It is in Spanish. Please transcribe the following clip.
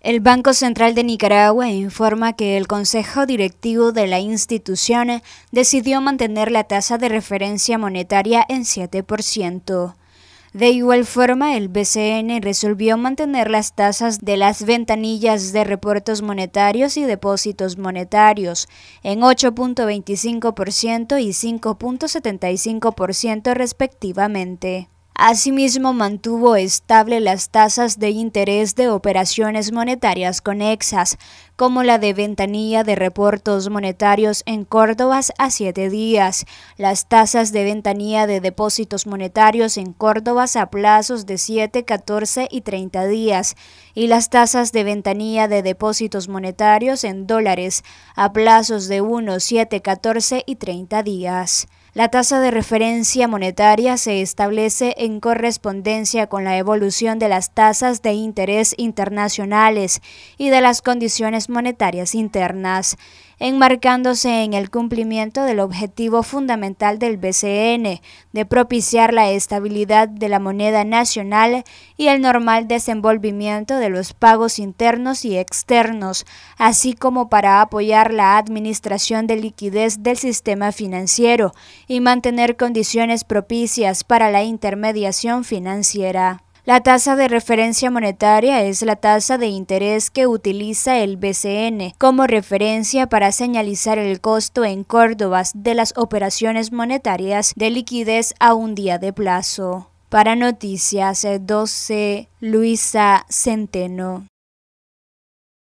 El Banco Central de Nicaragua informa que el Consejo Directivo de la institución decidió mantener la tasa de referencia monetaria en 7%. De igual forma, el BCN resolvió mantener las tasas de las ventanillas de reportos monetarios y depósitos monetarios en 8.25% y 5.75% respectivamente. Asimismo, mantuvo estable las tasas de interés de operaciones monetarias conexas, como la de ventanilla de reportos monetarios en Córdoba a 7 días, las tasas de ventanilla de depósitos monetarios en Córdoba a plazos de 7, 14 y 30 días, y las tasas de ventanilla de depósitos monetarios en dólares a plazos de 1, 7, 14 y 30 días. La tasa de referencia monetaria se establece en correspondencia con la evolución de las tasas de interés internacionales y de las condiciones monetarias internas enmarcándose en el cumplimiento del objetivo fundamental del BCN de propiciar la estabilidad de la moneda nacional y el normal desenvolvimiento de los pagos internos y externos, así como para apoyar la administración de liquidez del sistema financiero y mantener condiciones propicias para la intermediación financiera. La tasa de referencia monetaria es la tasa de interés que utiliza el BCN como referencia para señalizar el costo en Córdobas de las operaciones monetarias de liquidez a un día de plazo. Para Noticias 12, Luisa Centeno.